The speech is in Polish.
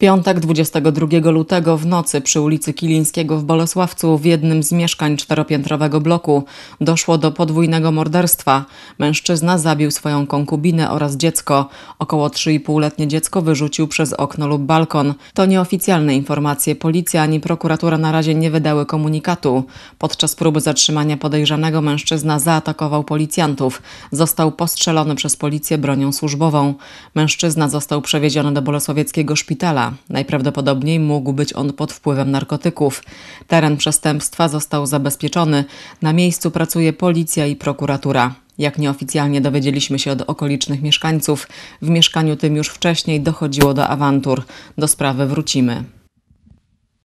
Piątek 22 lutego w nocy przy ulicy Kilińskiego w Bolesławcu w jednym z mieszkań czteropiętrowego bloku doszło do podwójnego morderstwa. Mężczyzna zabił swoją konkubinę oraz dziecko. Około 3,5-letnie dziecko wyrzucił przez okno lub balkon. To nieoficjalne informacje. Policja ani prokuratura na razie nie wydały komunikatu. Podczas próby zatrzymania podejrzanego mężczyzna zaatakował policjantów. Został postrzelony przez policję bronią służbową. Mężczyzna został przewieziony do bolesławieckiego szpitala. Najprawdopodobniej mógł być on pod wpływem narkotyków. Teren przestępstwa został zabezpieczony. Na miejscu pracuje policja i prokuratura. Jak nieoficjalnie dowiedzieliśmy się od okolicznych mieszkańców, w mieszkaniu tym już wcześniej dochodziło do awantur. Do sprawy wrócimy.